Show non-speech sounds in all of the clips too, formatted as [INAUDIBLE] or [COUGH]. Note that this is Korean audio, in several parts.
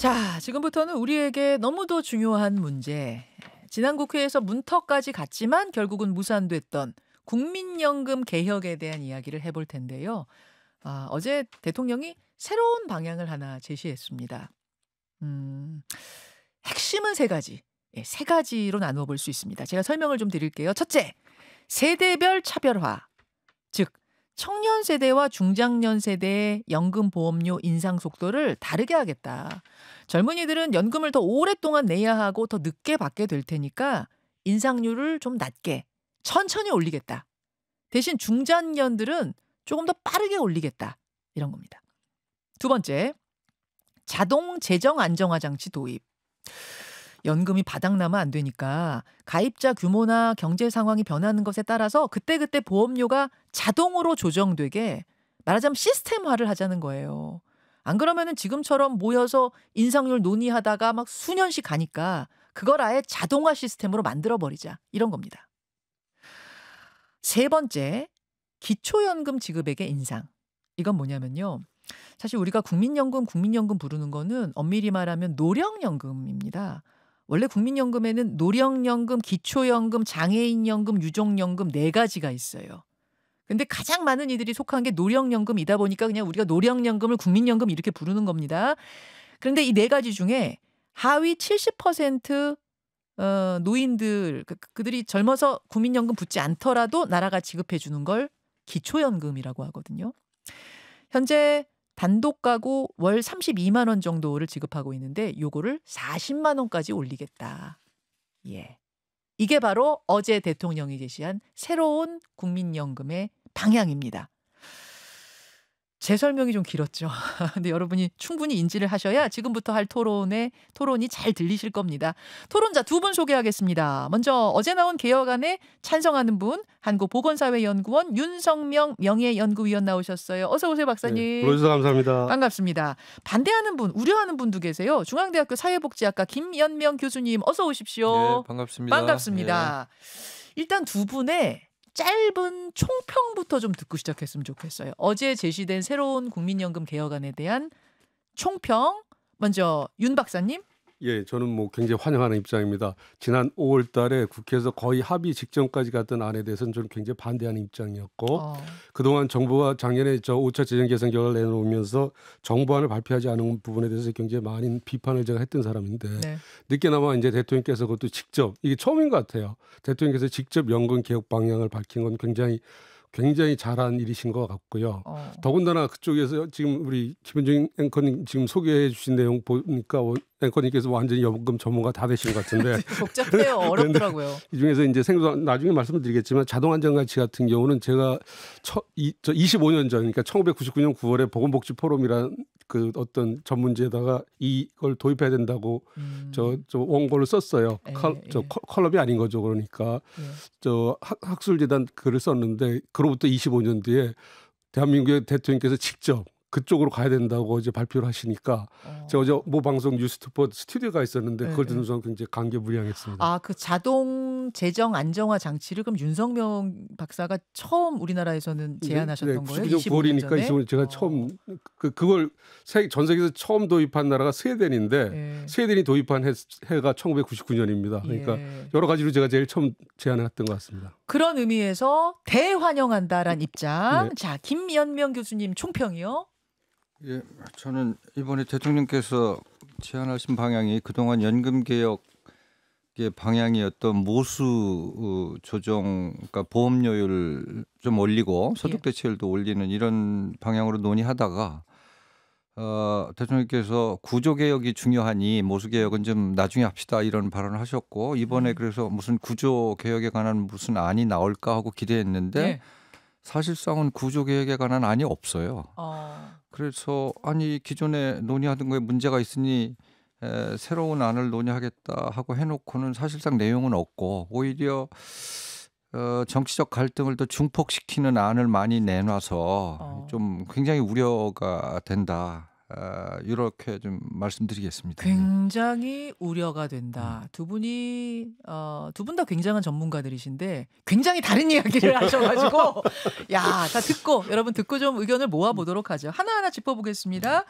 자, 지금부터는 우리에게 너무도 중요한 문제. 지난 국회에서 문턱까지 갔지만 결국은 무산됐던 국민연금 개혁에 대한 이야기를 해볼 텐데요. 아, 어제 대통령이 새로운 방향을 하나 제시했습니다. 음, 핵심은 세 가지. 예, 세 가지로 나누어 볼 수 있습니다. 제가 설명을 좀 드릴게요. 첫째, 세대별 차별화. 즉, 청년 세대와 중장년 세대의 연금 보험료 인상 속도를 다르게 하겠다. 젊은이들은 연금을 더 오랫동안 내야 하고 더 늦게 받게 될 테니까 인상률을 좀 낮게 천천히 올리겠다. 대신 중장년들은 조금 더 빠르게 올리겠다. 이런 겁니다. 두 번째, 자동 재정 안정화 장치 도입. 연금이 바닥나면 안 되니까 가입자 규모나 경제 상황이 변하는 것에 따라서 그때그때 보험료가 자동으로 조정되게 말하자면 시스템화를 하자는 거예요. 안 그러면은 지금처럼 모여서 인상률 논의하다가 막 수년씩 가니까 그걸 아예 자동화 시스템으로 만들어 버리자 이런 겁니다. 세 번째 기초연금 지급액의 인상 이건 뭐냐면요. 사실 우리가 국민연금 국민연금 부르는 거는 엄밀히 말하면 노령연금입니다. 원래 국민연금에는 노령연금, 기초연금, 장애인연금, 유족연금 네 가지가 있어요. 근데 가장 많은 이들이 속한 게 노령연금이다 보니까 그냥 우리가 노령연금을 국민연금 이렇게 부르는 겁니다. 그런데 이 네 가지 중에 하위 70% 어, 노인들 그, 그, 그들이 젊어서 국민연금 붙지 않더라도 나라가 지급해 주는 걸 기초연금이라고 하거든요. 현재 단독 가구 월 32만 원 정도를 지급하고 있는데 요거를 40만 원까지 올리겠다. 예. 이게 바로 어제 대통령이 제시한 새로운 국민연금의 방향입니다. 제 설명이 좀 길었죠. [LAUGHS] 근데 여러분이 충분히 인지를 하셔야 지금부터 할 토론에 토론이 잘 들리실 겁니다. 토론자 두 분 소개하겠습니다. 먼저 어제 나온 개혁안에 찬성하는 분 한국보건사회연구원 윤성명 명예연구위원 나오셨어요. 어서 오세요 네, 박사님. 네, 불러주셔서 감사합니다. 반갑습니다. 반대하는 분 우려하는 분도 계세요. 중앙대학교 사회복지학과 김연명 교수님 어서 오십시오. 네, 반갑습니다. 반갑습니다. 예. 일단 두 분의 짧은 총평부터 좀 듣고 시작했으면 좋겠어요. 어제 제시된 새로운 국민연금 개혁안에 대한 총평 먼저 윤 박사님. 예, 저는 뭐 굉장히 환영하는 입장입니다. 지난 5월 달에 국회에서 거의 합의 직전까지 갔던 안에 대해서는 저는 굉장히 반대하는 입장이었고 어. 그동안 정부가 작년에 저 5차 재정 개선 결과를 내놓으면서 정부안을 발표하지 않은 부분에 대해서 굉장히 많은 비판을 제가 했던 사람인데 네. 늦게나마 이제 대통령께서 그것도 직접 이게 처음인 것 같아요. 대통령께서 직접 연금 개혁 방향을 밝힌 건 굉장히 굉장히 잘한 일이신 것 같고요. 어. 더군다나 그쪽에서 지금 우리 김현정 앵커님 지금 소개해 주신 내용 보니까 뭐 앵커님께서 완전히 연금 전문가 다 되신 것 같은데 [LAUGHS] 복잡해요 [LAUGHS] 어렵더라고요. 이 중에서 이제 생도 나중에 말씀드리겠지만 을 자동 안전 가치 같은 경우는 제가 처, 이, 저 25년 전 그러니까 1999년 9월에 보건복지 포럼이란 그 어떤 전문지에다가 이걸 도입해야 된다고 음. 저, 저 원고를 썼어요. 예, 칼, 저 예. 컬럼이 아닌 거죠 그러니까 예. 저 학, 학술재단 글을 썼는데 그로부터 25년 뒤에 대한민국의 대통령께서 직접 그쪽으로 가야 된다고 이제 발표를 하시니까 어. 제가 어제 모 뭐 방송 뉴스투포 스튜디오가 있었는데 네, 그걸 듣는 네. 순간 굉장히 감개무량했습니다. 아그 자동 재정 안정화 장치를 그럼 윤석명 박사가 처음 우리나라에서는 네, 제안하셨던 네, 네, 거예요? 9월이니까 지금 제가 어. 처음 그 그걸 세, 전 세계에서 처음 도입한 나라가 스웨덴인데 네. 스웨덴이 도입한 해, 해가 1999년입니다. 그러니까 예. 여러 가지로 제가 제일 처음 제안했던 것 같습니다. 그런 의미에서 대환영한다란 입장. 자 김연명 교수님 총평이요. 예, 저는 이번에 대통령께서 제안하신 방향이 그동안 연금 개혁의 방향이었던 모수 어, 조정, 그러니까 보험료율 좀 올리고 소득 예. 대체율도 올리는 이런 방향으로 논의하다가 어, 대통령께서 구조 개혁이 중요하니 모수 개혁은 좀 나중에 합시다 이런 발언을 하셨고 이번에 음. 그래서 무슨 구조 개혁에 관한 무슨 안이 나올까 하고 기대했는데 네. 사실상은 구조 개혁에 관한 안이 없어요. 어. 그래서 아니 기존에 논의하던 거에 문제가 있으니 에, 새로운 안을 논의하겠다 하고 해놓고는 사실상 내용은 없고 오히려 어, 정치적 갈등을 더 증폭시키는 안을 많이 내놔서 어. 좀 굉장히 우려가 된다. 아, 이렇게 좀 말씀드리겠습니다. 네. 굉장히 우려가 된다. 음. 두 분이 어, 두 분 다 굉장한 전문가들이신데 굉장히 다른 [LAUGHS] 이야기를 하셔가지고 야 다 듣고 여러분 듣고 좀 의견을 모아보도록 하죠. 하나하나 짚어보겠습니다. 네.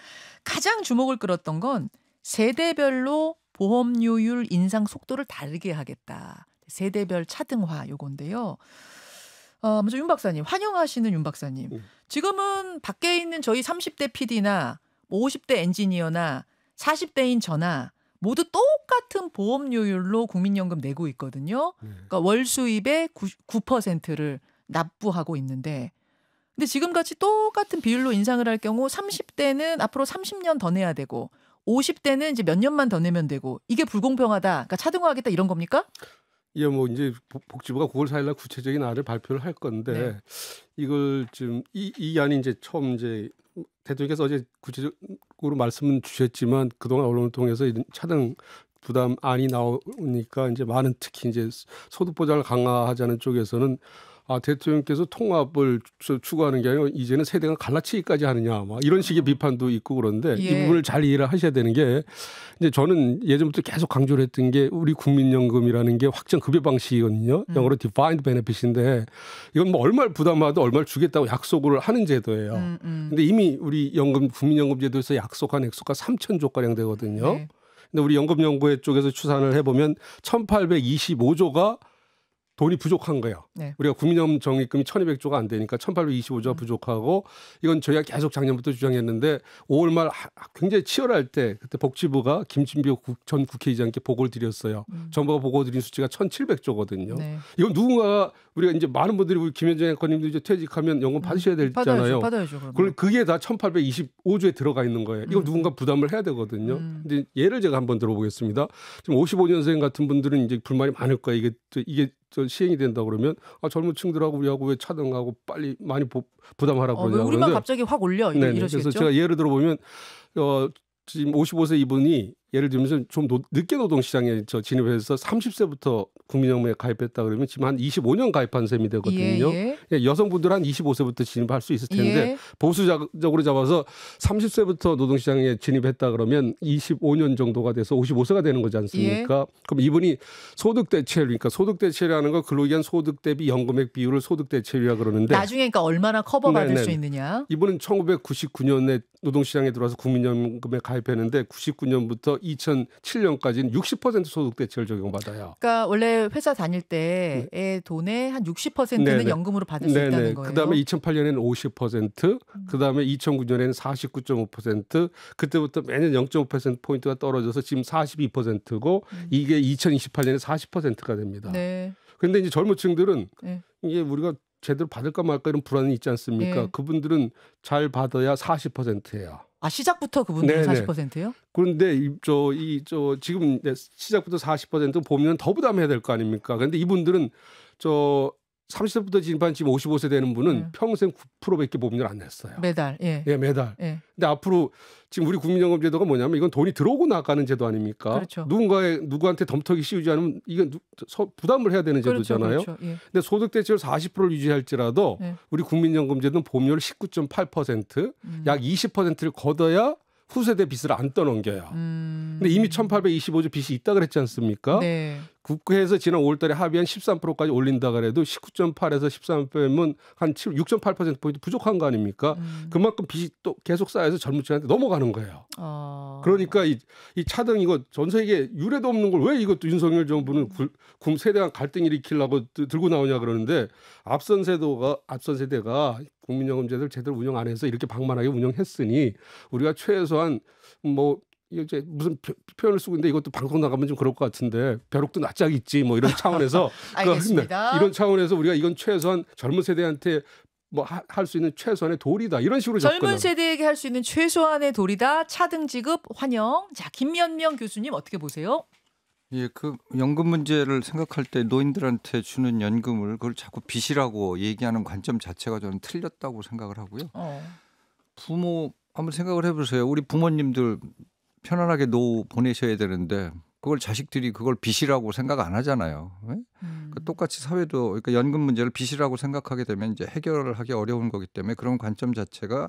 가장 주목을 끌었던 건 세대별로 보험료율 인상 속도를 다르게 하겠다. 세대별 차등화 요건데요. 어, 먼저 윤 박사님 환영하시는 윤 박사님. 지금은 밖에 있는 저희 30대 PD나 50대 엔지니어나 40대인 저나 모두 똑같은 보험료율로 국민연금 내고 있거든요. 네. 그러니까 월 수입의 9%를 납부하고 있는데 근데 지금같이 똑같은 비율로 인상을 할 경우 30대는 앞으로 30년 더 내야 되고 50대는 이제 몇 년만 더 내면 되고 이게 불공평하다. 그러니까 차등화하겠다 이런 겁니까? 예, 뭐 이제 복지부가 9월 4일날 구체적인 안을 발표를 할 건데 네. 이걸 지금 이, 이 안이 이제 처음 이제 대통령께서 어제 구체적으로 말씀은 주셨지만 그동안 언론을 통해서 이런 차등 부담안이 나오니까 이제 많은 특히 이제 소득 보장을 강화하자는 쪽에서는 아, 대통령께서 통합을 추구하는 게아니고 이제는 세대가 갈라치기까지 하느냐, 막 뭐 이런 식의 아. 비판도 있고 그런데 예. 이 부분을 잘 이해를 하셔야 되는 게 이제 저는 예전부터 계속 강조를 했던 게 우리 국민연금이라는 게 확정 급여 방식이거든요. 음. 영어로 defined benefit인데 이건 뭐 얼마를 부담하도 얼마를 주겠다고 약속을 하는 제도예요. 음, 음. 근데 이미 우리 연금 국민연금 제도에서 약속한 액수가 3천조 가량 되거든요. 네. 근데 우리 연금연구회 쪽에서 추산을 해보면 1,825조가 돈이 부족한 거예요. 네. 우리가 국민연금 적립금이 1,200조가 안 되니까 1,825조가 음. 부족하고 이건 저희가 계속 작년부터 주장했는데 5월 말 굉장히 치열할 때 그때 복지부가 김진표 전 국회의장께 보고를 드렸어요. 음. 정부가 보고 드린 수치가 1,700조거든요. 네. 이건 누군가 우리가 이제 많은 분들이 우리 김현정 의원님도 이제 퇴직하면 연금 음, 받으셔야 되잖아요. 음. 받아야죠. 그걸 그게 다 1,825조에 들어가 있는 거예요. 이거 음. 누군가 부담을 해야 되거든요. 음. 근데 예를 제가 한번 들어보겠습니다. 지금 55년생 같은 분들은 이제 불만이 많을 거예요. 이게 이게 저 시행이 된다 그러면 아, 젊은 층들하고 우리하고 왜 차등하고 빨리 많이 보, 부담하라고 어, 그러냐 우리만 그러는데. 갑자기 확 올려 이 네, 이러시겠죠? 그래서 제가 예를 들어 보면 어, 지금 55세 이분이 예를 들면 좀 노, 늦게 노동시장에 저 진입해서 30세부터 국민연금에 가입했다 그러면 지금 한 25년 가입한 셈이 되거든요. 예, 예. 예 여성분들 한 25세부터 진입할 수 있을 텐데 예. 보수적으로 잡아서 30세부터 노동시장에 진입했다 그러면 25년 정도가 돼서 55세가 되는 거지 않습니까? 예. 그럼 이분이 소득 대체율 그러니까 소득 대체율이라는 건 근로기간 소득 대비 연금액 비율을 소득 대체율이라 그러는데 나중에 그러니까 얼마나 커버받을 네네. 수 있느냐? 이분은 1999년에 노동시장에 들어와서 국민연금에 가입했는데 99년부터 2007년까지는 60% 소득 대체율 적용받아요. 그러니까 원래 회사 다닐 때의 네. 돈의 한 60%는 네네. 연금으로 받을 네네. 수 네, 네. 있다는 거예요. 그다음에 2008년에는 50%, 음. 그다음에 2009년에는 49.5%, 그때부터 매년 0.5% 포인트가 떨어져서 지금 42%고 음. 이게 2028년에 40%가 됩니다. 네. 근데 이제 젊은 층들은 네. 이게 우리가 제대로 받을까 말까 이런 불안이 있지 않습니까? 네. 그분들은 잘 받아야 40%예요. 아 시작부터 그분들 40%요? 그런데 저이저 저, 지금 시작부터 40% 보면 더 부담해야 될 거 아닙니까? 그런데 이분들은 저 30세부터 진입한 지금 55세 되는 분은 음. 평생 9%밖에 보험료를 안 냈어요. 매달. 예, 예 매달. 예. 근데 앞으로 지금 우리 국민연금제도가 뭐냐면 이건 돈이 들어오고 나가는 제도 아닙니까? 그렇죠. 누군가의 누구한테 덤터기 씌우지 않으면 이건 부담을 해야 되는 그렇죠, 제도잖아요. 그렇죠. 예. 근데 소득 대체율 40%를 유지할지라도 예. 우리 국민연금제도는 보험료를 19.8%, 음. 약 20%를 걷어야 후세대 빚을 안 떠넘겨요. 음. 근데 이미 1825조 빚이 있다 그랬지 않습니까? 네. 국회에서 지난 5월달에 합의한 13%까지 올린다 그래도 19.8에서 13 빼면 한6.8% 포인트 부족한 거 아닙니까? 음. 그만큼 빚이 또 계속 쌓여서 젊은 층한테 넘어가는 거예요. 어. 그러니까 이, 이 차등 이거 전 세계 유례도 없는 걸 왜 이것도 윤석열 정부는 굴, 굶 세대간 갈등 일으키려고 들고 나오냐 그러는데 앞선 세도가 앞선 세대가 국민연금제도를 제대로 운영 안 해서 이렇게 방만하게 운영했으니 우리가 최소한 뭐 이거 제 무슨 표현을 쓰고 있는데 이것도 방송 나가면 좀 그럴 것 같은데 벼룩도 낯짝 있지 뭐 이런 차원에서 [LAUGHS] 알겠습니다. 이런 차원에서 우리가 이건 최소한 젊은 세대한테 뭐 할 수 있는 최소한의 도리다 이런 식으로 젊은 접근하 세대에게 할 수 있는 최소한의 도리다 차등 지급 환영 자 김면명 교수님 어떻게 보세요? 예, 그 연금 문제를 생각할 때 노인들한테 주는 연금을 그걸 자꾸 빚이라고 얘기하는 관점 자체가 저는 틀렸다고 생각을 하고요. 어. 부모 한번 생각을 해보세요. 우리 부모님들 편안하게 노 보내셔야 되는데 그걸 자식들이 그걸 빚이라고 생각 안 하잖아요. 음. 그러니까 똑같이 사회도 그러니까 연금 문제를 빚이라고 생각하게 되면 이제 해결을 하기 어려운 거기 때문에 그런 관점 자체가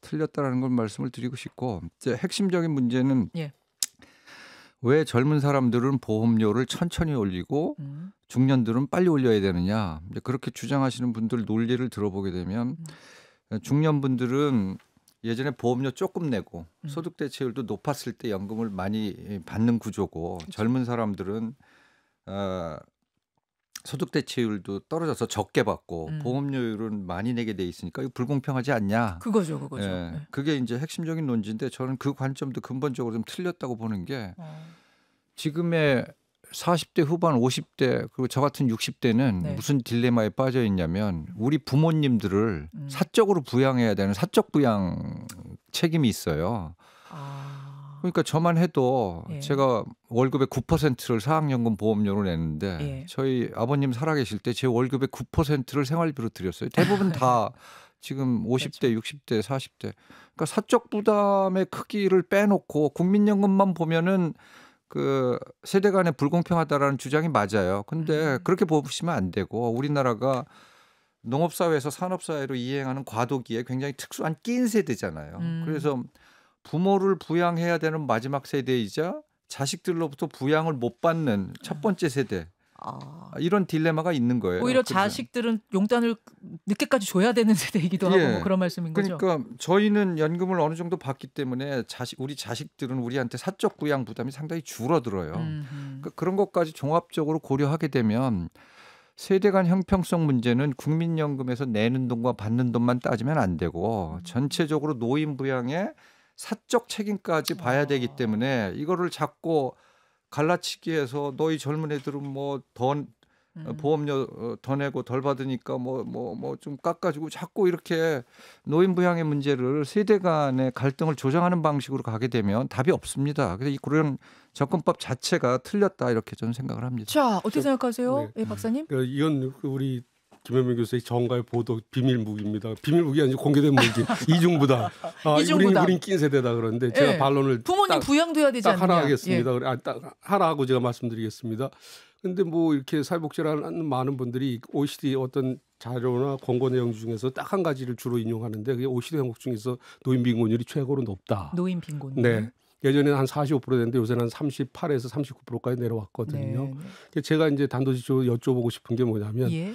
틀렸다라는 걸 말씀을 드리고 싶고 이제 핵심적인 문제는 예. 왜 젊은 사람들은 보험료를 천천히 올리고 음. 중년들은 빨리 올려야 되느냐 이제 그렇게 주장하시는 분들 논리를 들어보게 되면 음. 중년분들은 예전에 보험료 조금 내고 음. 소득 대체율도 높았을 때 연금을 많이 예, 받는 구조고 그렇 젊은 사람들은 어, 소득 대체율도 떨어져서 적게 받고 음. 보험료율은 많이 내게 돼 있으니까 이거 불공평하지 않냐? 그거죠, 그거죠. 예, 네. 그게 이제 핵심적인 논지인데 저는 그 관점도 근본적으로 좀 틀렸다고 보는 게 어. 지금의 40대 후반 50대 그리고 저 같은 60대는 네. 무슨 딜레마에 빠져 있냐면 우리 부모님들을 음. 사적으로 부양해야 되는 사적 부양 책임이 있어요. 아... 그러니까 저만 해도 예. 제가 월급의 9%를 사학연금 보험료로 냈는데 예. 저희 아버님 살아계실 때 제 월급의 9%를 생활비로 드렸어요. 대부분 다 [LAUGHS] 지금 50대, 그렇 60대, 40대. 그러니까 사적 부담의 크기를 빼놓고 국민연금만 보면은 그 세대 간에 불공평하다라는 주장이 맞아요. 근데 음. 그렇게 보시면 안 되고 우리나라가 농업 사회에서 산업 사회로 이행하는 과도기에 굉장히 특수한 낀 세대잖아요. 음. 그래서 부모를 부양해야 되는 마지막 세대이자 자식들로부터 부양을 못 받는 첫 아. 번째 세대. 아. 이런 딜레마가 있는 거예요. 오히려 그래서. 자식들은 용돈을 늦게까지 줘야 되는 [LAUGHS] 세대이기도 예. 하고 뭐 그런 말씀인 거죠. 그러니까 저희는 연금을 어느 정도 받기 때문에 자식 우리 자식들은 우리한테 사적 부양 부담이 상당히 줄어들어요. 그러니까 그런 것까지 종합적으로 고려하게 되면 세대 간 형평성 문제는 국민연금에서 내는 돈과 받는 돈만 따지면 안 되고 음. 전체적으로 노인 부양의 사적 책임까지 봐야 되기 아. 때문에 이거를 자꾸 갈라치기해서 너희 젊은 애들은 뭐돈 음. 보험료 어, 더 내고 덜 받으니까 뭐 뭐 뭐 좀 깎아주고 자꾸 이렇게 노인부양의 문제를 세대 간의 갈등을 조장하는 방식으로 가게 되면 답이 없습니다. 그래서 이 그런 접근법 자체가 틀렸다 이렇게 저는 생각을 합니다. 자 어떻게 생각하세요, 네. 예, 박사님? 그 이건 그 우리 김현민 교수의 정가의 보도 비밀 무기입니다. 비밀 무기 아니고 공개된 무기 [LAUGHS] 이중부다. 아, 이중부다. 우린, 우린 낀 세대다 그런데 예. 제가 예. 반론을 부모님 부양돼야 되지 않냐 하나 하겠습니다. 예. 아, 딱 하라고 제가 말씀드리겠습니다. 근데 뭐 이렇게 사회복지라는 많은 분들이 OECD 어떤 자료나 권고 내용 중에서 딱 한 가지를 주로 인용하는데 그게 OECD 한국 중에서 노인 빈곤율이 최고로 높다. 노인 빈곤 네. 예전에는 한45% 됐는데 요새는 한 38에서 39%까지 내려왔거든요. 네. 네. 제가 이제 단도직입 여쭤보고 싶은 게 뭐냐면 예.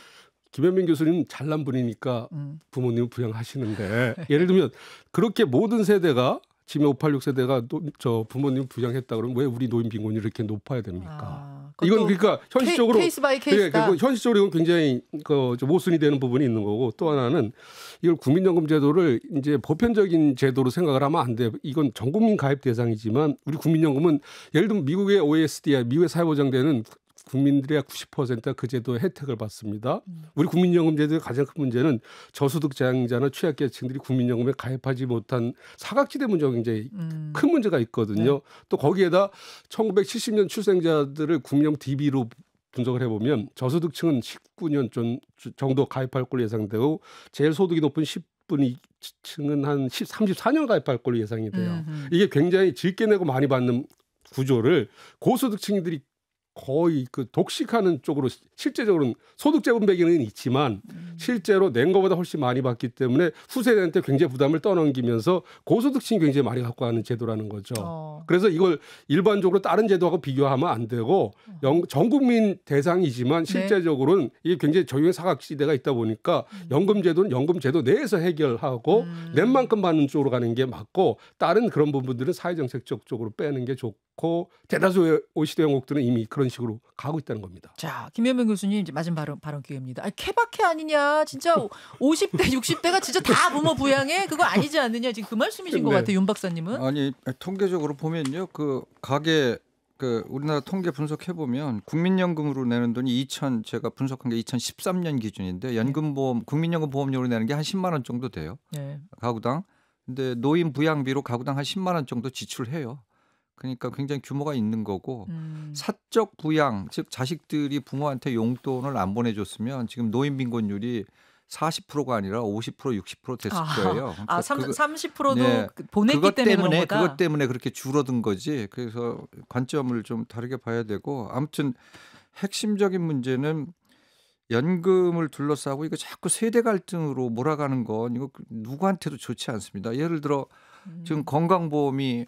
김현민 교수님 잘난 분이니까 음. 부모님 을 부양하시는데 [LAUGHS] 예를 들면 그렇게 모든 세대가 지금 586 세대가 노, 저 부모님 부양했다 그러면 왜 우리 노인 빈곤이 이렇게 높아야 됩니까? 아, 이건 그러니까 현실적으로 케, 이스 바이 네, 케이스다. 예, 현실적으로 이건 굉장히 그, 모순이 되는 부분이 있는 거고 또 하나는 이걸 국민연금 제도를 이제 보편적인 제도로 생각을 하면 안 돼. 이건 전 국민 가입 대상이지만 우리 국민연금은 예를 들면 미국의 OECD야 미국의 사회보장되는 국민들의 90%가 그 제도의 혜택을 받습니다. 음. 우리 국민연금제도의 가장 큰 문제는 저소득자양자나 취약계층들이 국민연금에 가입하지 못한 사각지대 문제가 굉장히 음. 큰 문제가 있거든요. 네. 또 거기에다 1970년 출생자들을 국민연금 DB로 분석을 해보면 저소득층은 19년 전, 정도 가입할 걸로 예상되고 제일 소득이 높은 10분이 층은 한 10, 34년 가입할 걸로 예상이 돼요. 음흠. 이게 굉장히 질게 내고 많이 받는 구조를 고소득층들이 거의 그 독식하는 쪽으로 실제적으로는 소득 재분배기는 있지만 음. 실제로 낸 거보다 훨씬 많이 받기 때문에 후세대한테 굉장히 부담을 떠넘기면서 고소득층이 굉장히 많이 갖고 가는 제도라는 거죠. 어. 그래서 이걸 일반적으로 다른 제도하고 비교하면 안 되고 어. 영, 전 국민 대상이지만 네. 실제적으로는 이게 굉장히 저유의 사각 지대가 있다 보니까 음. 연금 제도는 연금 제도 내에서 해결하고 음. 낸 만큼 받는 쪽으로 가는 게 맞고 다른 그런 부분들은 사회정책적 쪽으로 빼는 게 좋고 그고 대다수의 오 e c d 영국들은 이미 그런 식으로 가고 있다는 겁니다. 자, 김현명 교수님 이제 마지막 발언, 발언 기회입니다. 아, 케바케 아니냐? 진짜 50대, 60대가 진짜 다 부모 부양해 그거 아니지 않느냐? 지금 그 말씀이신 네. 것 같아요, 윤 박사님은. 아니 통계적으로 보면요, 그 가계 그 우리나라 통계 분석해 보면 국민연금으로 내는 돈이 2 0 0 0 제가 분석한 게 2013년 기준인데 네. 연금보험 국민연금 보험료로 내는 게 한 10만 원 정도 돼요. 네. 가구당. 근데 노인 부양비로 가구당 한 10만 원 정도 지출해요. 그러니까 굉장히 규모가 있는 거고 음. 사적 부양 즉 자식들이 부모한테 용돈을 안 보내줬으면 지금 노인 빈곤율이 40%가 아니라 50% 60% 됐을 아, 거예요. 아, 그러니까 아, 3, 그0도 네, 그 보냈기 그것 때문에 그것 때문에 그렇게 줄어든 거지. 그래서 관점을 좀 다르게 봐야 되고 아무튼 핵심적인 문제는 연금을 둘러싸고 이거 자꾸 세대 갈등으로 몰아가는 건 이거 누구한테도 좋지 않습니다. 예를 들어 음. 지금 건강보험이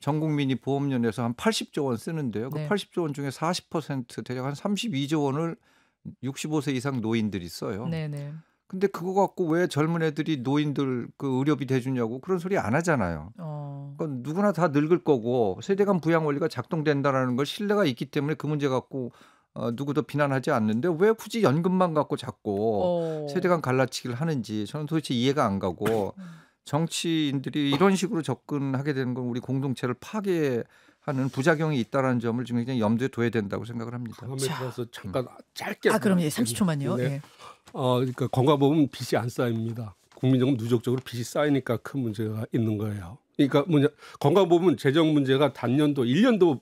전 국민이 보험료 내서 한 80조 원 쓰는데요. 그 네. 80조 원 중에 40% 대략 한 32조 원을 65세 이상 노인들이 써요. 네, 네. 근데 그거 갖고 왜 젊은 애들이 노인들 그 의료비 대주냐고 그런 소리 안 하잖아요. 어. 그건 누구나 다 늙을 거고 세대 간 부양 원리가 작동된다라는 걸 신뢰가 있기 때문에 그 문제 갖고 어, 누구도 비난하지 않는데 왜 굳이 연금만 갖고 자꾸 어. 세대 간 갈라치기를 하는지 저는 도대체 이해가 안 가고 음. 정치인들이 이런 식으로 접근하게 되는 건 우리 공동체를 파괴하는 부작용이 있다라는 점을 지금 굉장히 염두에 둬야 된다고 생각을 합니다. 그래서 잠깐 음. 짧게 아 그럼 예, 30초만요. 네. 예. 어 그러니까 건강보험 빚이 안 쌓입니다. 국민적으로 누적적으로 빚이 쌓이니까 큰 문제가 있는 거예요. 그러니까 뭐냐 건강보험 재정 문제가 단년도 1년도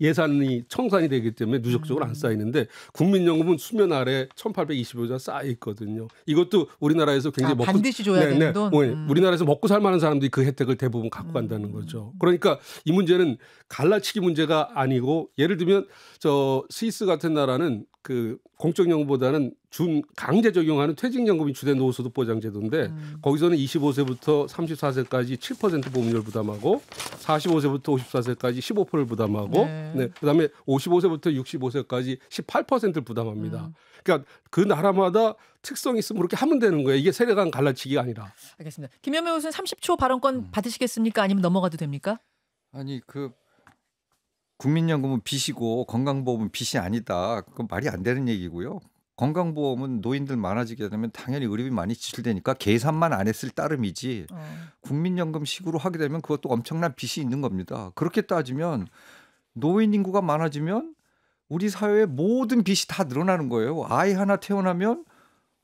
예산이 청산이 되기 때문에 누적적으로 안 음. 쌓이는데 국민연금은 수면 아래 1,825조 가 쌓여 있거든요. 이것도 우리나라에서 굉장히 아, 먹고 반드시 줘야 네, 네. 되는 돈. 네, 음. 우리나라에서 먹고 살만한 사람들이 그 혜택을 대부분 갖고 간다는 음. 거죠. 그러니까 이 문제는 갈라치기 문제가 아니고 예를 들면 저 스위스 같은 나라는 그 공적연금보다는 준 강제 적용하는 퇴직연금이 주된 노후소득 보장 제도인데 음. 거기서는 25세부터 34세까지 7% 보험료를 부담하고 45세부터 54세까지 15%를 부담하고 네. 네. 그다음에 55세부터 65세까지 18%를 부담합니다. 음. 그러니까 그 나라마다 특성이 있으면 그렇게 하면 되는 거예요. 이게 세대간 갈라치기가 아니라. 알겠습니다. 김현미 의원 30초 발언권 음. 받으시겠습니까? 아니면 넘어가도 됩니까? 아니 그 국민연금은 빚이고 건강보험은 빚이 아니다. 그건 말이 안 되는 얘기고요. 건강보험은 노인들 많아지게 되면 당연히 의료비 많이 지출되니까 계산만 안 했을 따름이지 어. 국민연금식으로 하게 되면 그것도 엄청난 빚이 있는 겁니다. 그렇게 따지면 노인 인구가 많아지면 우리 사회의 모든 빚이 다 늘어나는 거예요. 아이 하나 태어나면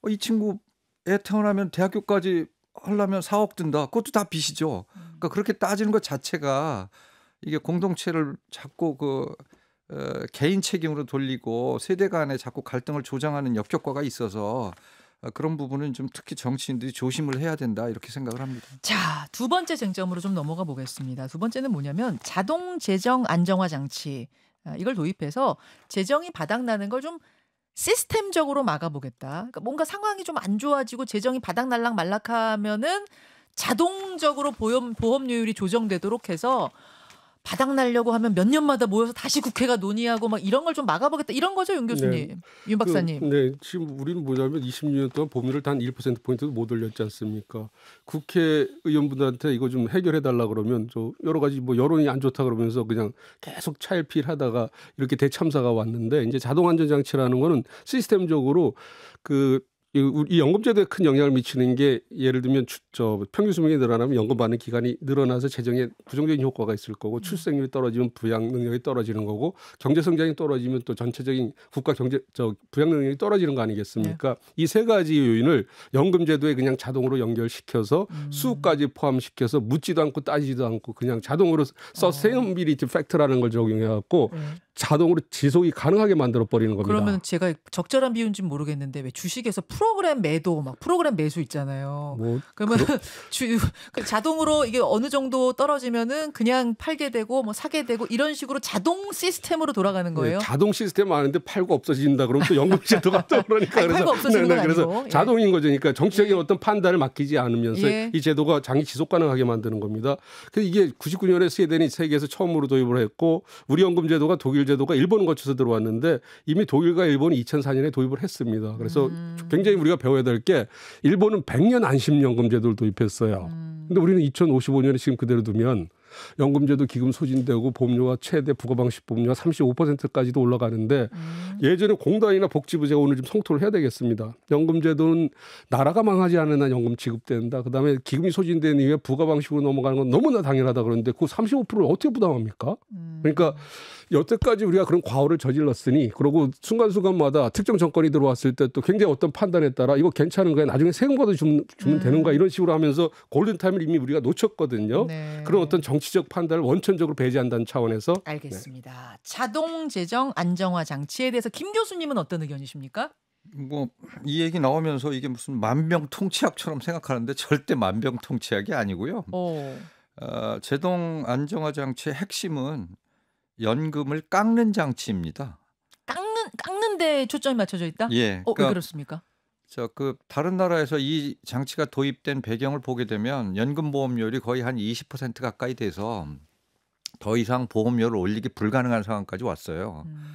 어, 이 친구 애 태어나면 대학교까지 하려면 4억 든다. 그것도 다 빚이죠. 그러니까 그렇게 따지는 것 자체가 이게 공동체를 자꾸 그 어, 개인 책임으로 돌리고 세대 간에 자꾸 갈등을 조장하는 역효과가 있어서 어, 그런 부분은 좀 특히 정치인들이 조심을 해야 된다 이렇게 생각을 합니다. 자, 두 번째 쟁점으로 좀 넘어가 보겠습니다. 두 번째는 뭐냐면 자동 재정 안정화 장치 어, 이걸 도입해서 재정이 바닥나는 걸 좀 시스템적으로 막아보겠다. 그러니까 뭔가 상황이 좀 안 좋아지고 재정이 바닥날락 말락하면은 자동적으로 보험 보험료율이 조정되도록 해서 바닥 날려고 하면 몇 년마다 모여서 다시 국회가 논의하고 막 이런 걸 좀 막아보겠다 이런 거죠 윤 교수님, 네. 윤 박사님. 그, 네, 지금 우리는 뭐냐면 26년 동안 법률을 단1% 포인트도 못 올렸지 않습니까? 국회 의원분들한테 이거 좀 해결해 달라 그러면 저 여러 가지 뭐 여론이 안 좋다 그러면서 그냥 계속 차일피일하다가 이렇게 대참사가 왔는데 이제 자동 안전 장치라는 거는 시스템적으로 그이 연금제도에 큰 영향을 미치는 게 예를 들면 주, 저 평균 수명이 늘어나면 연금 받는 기간이 늘어나서 재정에 부정적인 효과가 있을 거고 출생률이 떨어지면 부양 능력이 떨어지는 거고 경제 성장이 떨어지면 또 전체적인 국가 경제 저 부양 능력이 떨어지는 거 아니겠습니까? 네. 이세 가지 요인을 연금제도에 그냥 자동으로 연결시켜서 음. 수까지 포함시켜서 묻지도 않고 따지지도 않고 그냥 자동으로 서세테이빌리티팩트라는걸 적용해 갖고 네. 자동으로 지속이 가능하게 만들어 버리는 겁니다. 그러면 제가 적절한 비유인지 모르겠는데 왜 주식에서 프로그램 매도 막 프로그램 매수 있잖아요. 뭐, 그러면 그러... [LAUGHS] 주, 그 자동으로 이게 어느 정도 떨어지면은 그냥 팔게 되고 뭐 사게 되고 이런 식으로 자동 시스템으로 돌아가는 네, 거예요. 네, 자동 시스템 아는데 팔고 없어진다 그러면 또 연금제 들어갔다 [LAUGHS] 그러니까 아니, 그래서 팔고 없어지는 네, 네, 그래서 예. 자동인 거죠. 그러니까 정치적인 예. 어떤 판단을 맡기지 않으면서 예. 이 제도가 장기 지속 가능하게 만드는 겁니다. 그 이게 99년에 스웨덴이 세계에서 처음으로 도입을 했고 우리 연금 제도가 독일 독일 제도가 일본을 거쳐서 들어왔는데 이미 독일과 일본이 2004년에 도입을 했습니다. 그래서 음. 굉장히 우리가 배워야 될 게 일본은 100년 안심연금 제도를 도입했어요. 음. 근데 우리는 2055년에 지금 그대로 두면 연금제도 기금 소진되고 보험료가 최대 부가방식 보험료가 35%까지도 올라가는데 음. 예전에 공단이나 복지부제가 오늘 좀 성토를 해야 되겠습니다. 연금제도는 나라가 망하지 않으나 연금 지급된다. 그다음에 기금이 소진된 이후에 부가방식으로 넘어가는 건 너무나 당연하다 그러는데 그 35%를 어떻게 부담합니까? 음. 그러니까 여태까지 우리가 그런 과오를 저질렀으니 그러고 순간순간마다 특정 정권이 들어왔을 때 또 굉장히 어떤 판단에 따라 이거 괜찮은 거야 나중에 세금받아 주면, 주면 음. 되는 거야 이런 식으로 하면서 골든타임을 이미 우리가 놓쳤거든요. 네. 그런 어떤 정치적 판단을 원천적으로 배제한다는 차원에서 네. 알겠습니다. 네. 자동 재정 안정화 장치에 대해서 김 교수님은 어떤 의견이십니까? 뭐 이 얘기 나오면서 이게 무슨 만병통치약처럼 생각하는데 절대 만병통치약이 아니고요. 오. 어, 제동 안정화 장치의 핵심은 연금을 깎는 장치입니다. 깎는 깎는데 초점이 맞춰져 있다? 예. 어, 그러니까, 왜 그렇습니까? 저 그 다른 나라에서 이 장치가 도입된 배경을 보게 되면 연금 보험료율이 거의 한 20% 가까이 돼서 더 이상 보험료를 올리기 불가능한 상황까지 왔어요. 음.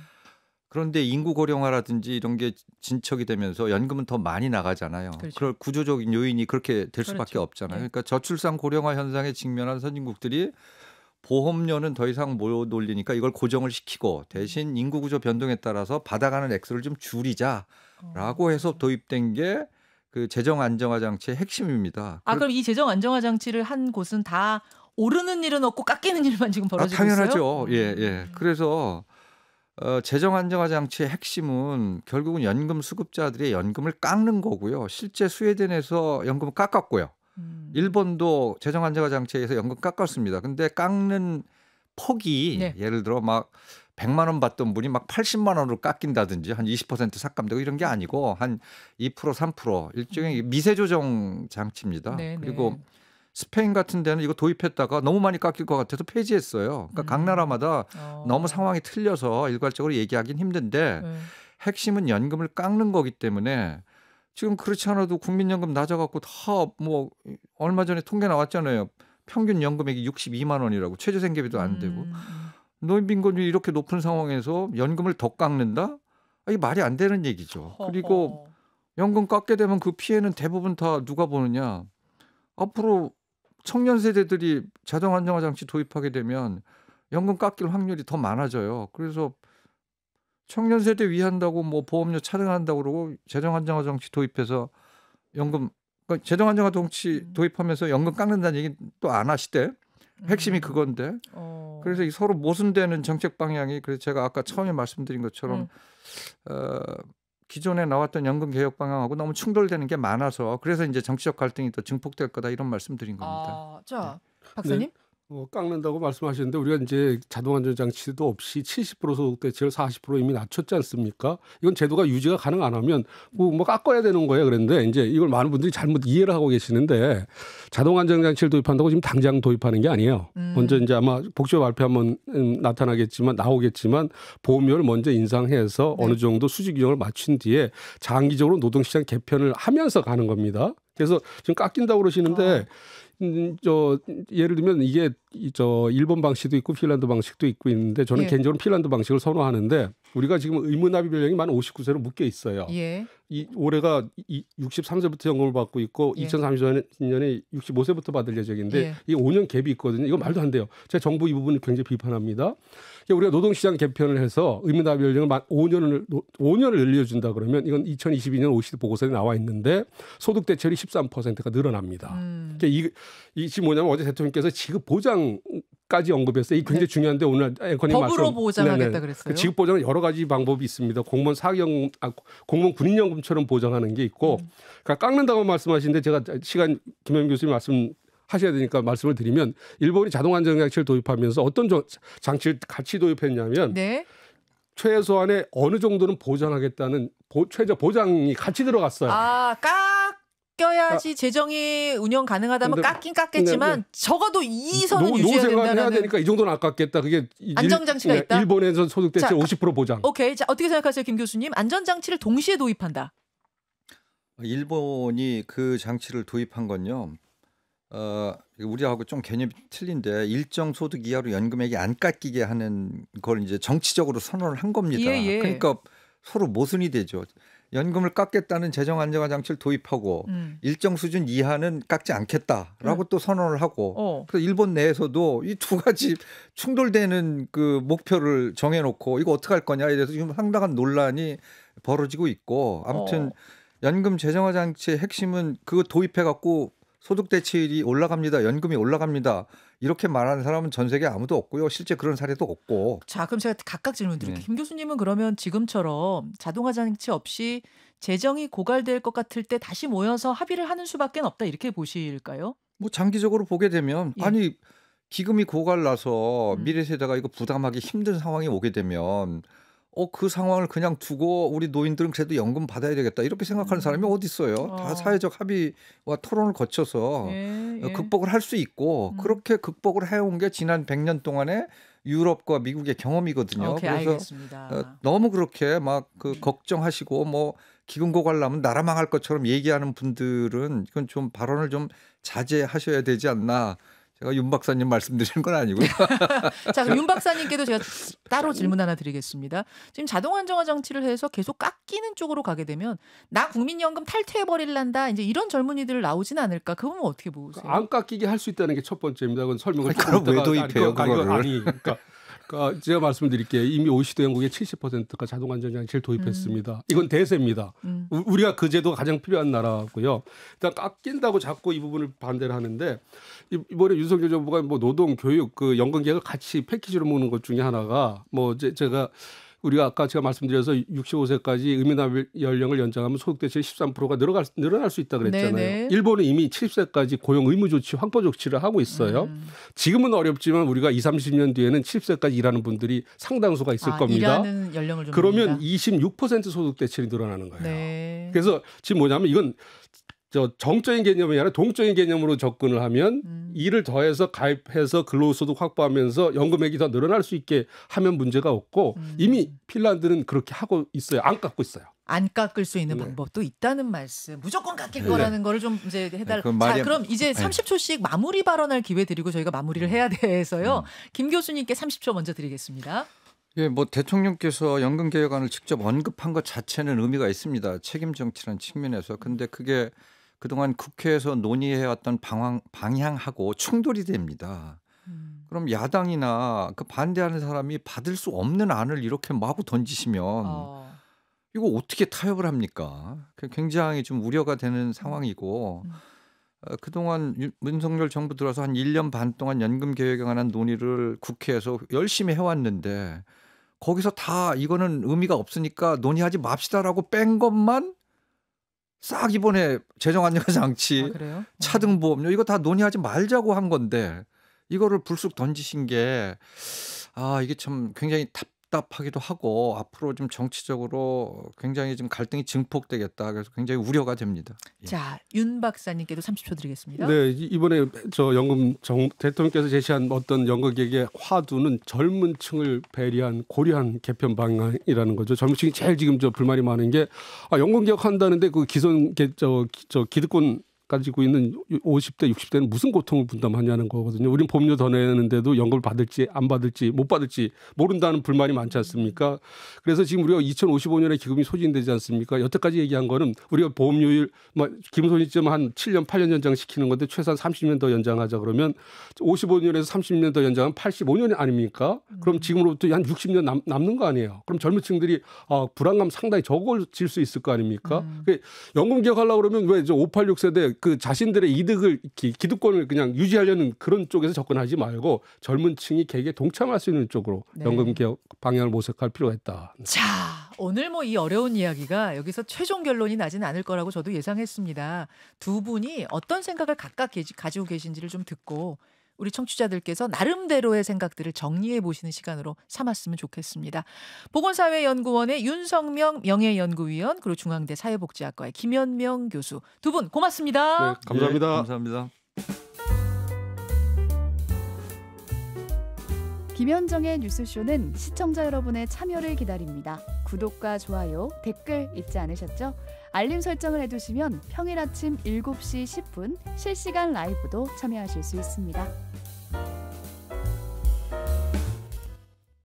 그런데 인구 고령화라든지 이런 게 진척이 되면서 연금은 더 많이 나가잖아요. 그렇죠. 그럴 구조적인 요인이 그렇게 될 그렇죠. 수밖에 없잖아요. 예. 그러니까 저출산 고령화 현상에 직면한 선진국들이 보험료는 더 이상 못 올리니까 이걸 고정을 시키고 대신 인구 구조 변동에 따라서 받아가는 액수를 좀 줄이자라고 음. 해서 도입된 게 그 재정 안정화 장치의 핵심입니다. 아 그럼 이 재정 안정화 장치를 한 곳은 다 오르는 일은 없고 깎이는 일만 지금 벌어지고 아, 당연하죠. 있어요? 당연하죠. 예, 예. 음. 그래서 어, 재정 안정화 장치의 핵심은 결국은 연금 수급자들의 연금을 깎는 거고요. 실제 스웨덴에서 연금을 깎았고요. 음. 일본도 재정 안정화 장치에서 연금 깎았습니다. 근데 깎는 폭이 네. 예를 들어 막 100만 원 받던 분이 막 80만 원으로 깎인다든지 한 20% 삭감되고 이런 게 아니고 한2% 3% 일종의 음. 미세 조정 장치입니다. 네, 네 그리고 스페인 같은 데는 이거 도입했다가 너무 많이 깎일 것 같아서 폐지했어요. 그러니까 음. 각 나라마다 어. 너무 상황이 틀려서 일괄적으로 얘기하기는 힘든데 음. 핵심은 연금을 깎는 거기 때문에 지금 그렇지 않아도 국민연금 낮아갖고 다 뭐 얼마 전에 통계 나왔잖아요. 평균 연금액이 62만 원이라고 최저생계비도 안 되고 음. 음. 노인빈곤율 이렇게 높은 상황에서 연금을 더 깎는다? 아, 이게 말이 안 되는 얘기죠. 그리고 연금 깎게 되면 그 피해는 대부분 다 누가 보느냐? 앞으로 청년 세대들이 자동 안정화 장치 도입하게 되면 연금 깎일 확률이 더 많아져요. 그래서 청년 세대 위한다고 뭐 보험료 차등한다고 그러고 재정 안정화 정치 도입해서 연금 그러니까 재정 안정화 정치 음. 도입하면서 연금 깎는다는 얘기 또안 하시대. 핵심이 음. 그건데. 어. 그래서 이 서로 모순되는 정책 방향이 그래서 제가 아까 처음에 음. 말씀드린 것처럼 음. 어, 기존에 나왔던 연금 개혁 방향하고 너무 충돌되는 게 많아서 그래서 이제 정치적 갈등이 더 증폭될 거다 이런 말씀드린 겁니다. 아, 자 네. 박사님. 네. 어, 깎는다고 말씀하셨는데 우리가 이제 자동 안전 장치도 없이 70% 소득대치를 40% 이미 낮췄지 않습니까? 이건 제도가 유지가 가능 안 하면 뭐, 깎아야 되는 거예요. 그런데 이제 이걸 많은 분들이 잘못 이해를 하고 계시는데 자동 안전 장치를 도입한다고 지금 당장 도입하는 게 아니에요. 음. 먼저 이제 아마 복지화 발표하면 음, 나타나겠지만 나오겠지만 보험료를 먼저 인상해서 네. 어느 정도 수직 균형을 맞춘 뒤에 장기적으로 노동시장 개편을 하면서 가는 겁니다. 그래서 지금 깎인다고 그러시는데 어. 음, 음, 저 예를 들면 이게 저 일본 방식도 있고 핀란드 방식도 있고 있는데 저는 예. 개인적으로 핀란드 방식을 선호하는데 우리가 지금 의무납입 연령이 만 59세로 묶여 있어요. 예. 이 올해가 이 63세부터 연금을 받고 있고 예. 2030년에 65세부터 받을 예정인데 예. 이 5년 갭이 있거든요. 이거 말도 안 돼요. 제가 정부 이 부분을 굉장히 비판합니다. 우리가 노동시장 개편을 해서 의무납입 연령을 만 5년을 5년을 늘려준다 그러면 이건 2022년 o e c 보고서에 나와 있는데 소득 대체율이 13%가 늘어납니다. 음. 그러니까 이, 이 지금 뭐냐면 어제 대통령께서 지급 보장 까지 언급했어요이 굉장히 네. 중요한데 오늘 앵커님 법으로 말씀, 보장하겠다 네, 네. 그랬어요. 그 지급 보장은 여러 가지 방법이 있습니다. 공무원 사기연 아, 공무원 군인연금처럼 보장하는 게 있고, 음. 그러니까 깎는다고 말씀하시는데 제가 시간 김현 교수님 말씀 하셔야 되니까 말씀을 드리면 일본이 자동 안전 장치를 도입하면서 어떤 장치를 같이 도입했냐면 네. 최소한의 어느 정도는 보장하겠다는 보, 최저 보장이 같이 들어갔어요. 아, 까 깎여야지 아. 재정이 운영 가능하다면 깎긴 깎겠지만 근데, 네. 적어도 이 음, 선은 노, 유지해야 된다는. 되니까 이 정도는 아깝겠다. 그게 안정장치가 일, 네, 있다. 일본에서 소득 대체 50% 보장. 오케이. 자, 어떻게 생각하세요, 김 교수님? 안전장치를 동시에 도입한다. 일본이 그 장치를 도입한 건요. 어, 우리하고 좀 개념이 틀린데 일정 소득 이하로 연금액이 안 깎이게 하는 걸 이제 정치적으로 선언을 한 겁니다. 예, 예. 그러니까 서로 모순이 되죠. 연금을 깎겠다는 재정 안정화 장치를 도입하고 음. 일정 수준 이하는 깎지 않겠다라고 음. 또 선언을 하고 어. 그래서 일본 내에서도 이 두 가지 충돌되는 그 목표를 정해놓고 이거 어떻게 할 거냐에 대해서 지금 상당한 논란이 벌어지고 있고 아무튼 어. 연금 재정화 장치의 핵심은 그거 도입해 갖고 소득 대체율이 올라갑니다 연금이 올라갑니다 이렇게 말하는 사람은 전 세계 아무도 없고요. 실제 그런 사례도 없고. 자, 그럼 제가 각각 질문 드릴게요. 네. 김 교수님은 그러면 지금처럼 자동화 장치 없이 재정이 고갈될 것 같을 때 다시 모여서 합의를 하는 수밖에 없다 이렇게 보실까요? 뭐 장기적으로 보게 되면 예. 아니 기금이 고갈나서 음. 미래 세대가 이거 부담하기 힘든 상황이 오게 되면 어, 그 상황을 그냥 두고 우리 노인들은 그래도 연금 받아야 되겠다. 이렇게 생각하는 음. 사람이 어디 있어요? 어. 다 아. 사회적 합의와 토론을 거쳐서 예, 어, 예. 극복을 할 수 있고 음. 그렇게 극복을 해온 게 지난 100년 동안에 유럽과 미국의 경험이거든요. 오케이, 그래서 알겠습니다. 어, 너무 그렇게 막그 음. 걱정하시고 뭐 기금고 갈라면 나라 망할 것처럼 얘기하는 분들은 이건 좀 발언을 좀 자제하셔야 되지 않나. 제가 윤 박사님 말씀드리는 건 아니고요. [LAUGHS] 자, 그럼 윤 박사님께도 제가 따로 질문 하나 드리겠습니다. 지금 자동 안정화 장치를 해서 계속 깎이는 쪽으로 가게 되면 나 국민연금 탈퇴해 버릴란다. 이제 이런 젊은이들 나오진 않을까? 그 부분 어떻게 보세요? 안 깎이게 할 수 있다는 게 첫 번째입니다. 그건 설명을 아니, 그럼 왜 도입해요? 그거 아니, 그러니까 그러니까 제가 말씀드릴게요. 이미 OECD 영국의 70%가 자동 안전 장치를 음. 도입했습니다. 음. 이건 대세입니다. 음. 우리가 그 제도가 가장 필요한 나라고요. 일단 깎인다고 자꾸 이 부분을 반대를 하는데 이번에 윤석열 정부가 뭐 노동, 교육, 그 연금 계획을 같이 패키지로 모는 것 중에 하나가 뭐 제, 제가 우리가 아까 제가 말씀드려서 65세까지 음인납 연령을 연장하면 소득 대체 13%가 늘어갈, 늘어날 수 있다 그랬잖아요. 네네. 네. 일본은 이미 70세까지 고용 의무 조치 확보 조치를 하고 있어요. 음. 지금은 어렵지만 우리가 2, 30년 뒤에는 70세까지 일하는 분들이 상당수가 있을 아, 겁니다. 그러면 봅니다. 26% 소득 대체율이 늘어나는 거예요. 네. 그래서 지금 뭐냐면 이건 저 정적인 개념이 아니라 동적인 개념으로 접근을 하면 음. 이를 더해서 가입해서 근로소득 확보하면서 연금액이 더 늘어날 수 있게 하면 문제가 없고 음. 이미 핀란드는 그렇게 하고 있어요. 안 깎고 있어요. 안 깎을 수 있는 네. 방법도 있다는 말씀. 무조건 깎일 네. 거라는 거를 좀 이제 네, 해달. 네, 말이... 자, 그럼 이제 30초씩 마무리 발언할 기회 드리고 저희가 마무리를 음. 해야 돼서요. 음. 김 교수님께 30초 먼저 드리겠습니다. 예, 뭐 대통령께서 연금 개혁안을 직접 언급한 것 자체는 의미가 있습니다. 책임 정치라는 측면에서. 근데 그게 그동안 국회에서 논의해왔던 방황 방향하고 충돌이 됩니다. 음. 그럼 야당이나 그 반대하는 사람이 받을 수 없는 안을 이렇게 마구 던지시면 어. 이거 어떻게 타협을 합니까? 그 굉장히 좀 우려가 되는 상황이고 음. 어, 그동안 유, 문성열 정부 들어서 한 1년 반 동안 연금 계획에 관한 논의를 국회에서 열심히 해왔는데 거기서 다 이거는 의미가 없으니까 논의하지 맙시다라고 뺀 것만 싹 이번에 재정안녕장치, 아, 차등보험료 음. 이거 다 논의하지 말자고 한 건데 이거를 불쑥 던지신 게 아 이게 참 굉장히 답 답답하기도 하고 앞으로 좀 정치적으로 굉장히 지금 갈등이 증폭되겠다. 그래서 굉장히 우려가 됩니다. 예. 자, 윤 박사님께도 30초 드리겠습니다. 네, 이번에 저 연금 정, 대통령께서 제시한 어떤 연극에게 화두는 젊은 층을 배려한 고려한 개편 방안이라는 거죠. 젊은 층이 제일 지금 저 불만이 많은 게 아, 연금 개혁한다는데 그 기존 개, 저, 저 기득권 가지고 있는 50대, 60대는 무슨 고통을 분담하냐는 거거든요. 우린 험료더 내는데도 연금을 받을지 안 받을지 못 받을지 모른다는 불만이 많지 않습니까? 그래서 지금 우리가 2055년에 기금이 소진되지 않습니까? 여태까지 얘기한 거는 우리가 보험료율 뭐 김소진쯤한 7년, 8년 연장시키는 건데 최소한 30년 더 연장하자 그러면 55년에서 30년 더연장하면 85년 아닙니까? 그럼 지금으로부터 한 60년 남, 남는 거 아니에요. 그럼 젊은 층들이 아, 불안감 상당히 적어질 수 있을 거 아닙니까? 음. 그 연금 개혁하려고 그러면 왜 586세대 그 자신들의 이득을 기, 기득권을 그냥 유지하려는 그런 쪽에서 접근하지 말고 젊은 층이 개개 동참할 수 있는 쪽으로 네. 연금 개혁 방향을 모색할 필요가 있다. 자, 오늘 뭐 이 어려운 이야기가 여기서 최종 결론이 나진 않을 거라고 저도 예상했습니다. 두 분이 어떤 생각을 각각 가지고 계신지를 좀 듣고 우리 청취자들께서 나름대로의 생각들을 정리해 보시는 시간으로 삼았으면 좋겠습니다. 보건사회연구원의 윤성명 명예연구위원 그리고 중앙대 사회복지학과의 김현명 교수 두 분 고맙습니다. 네, 예, 감사합니다. 네, 감사합니다. 김현정의 뉴스쇼는 시청자 여러분의 참여를 기다립니다. 구독과 좋아요, 댓글 잊지 않으셨죠? 알림 설정을 해두시면 평일 아침 7시 10분 실시간 라이브도 참여하실 수 있습니다.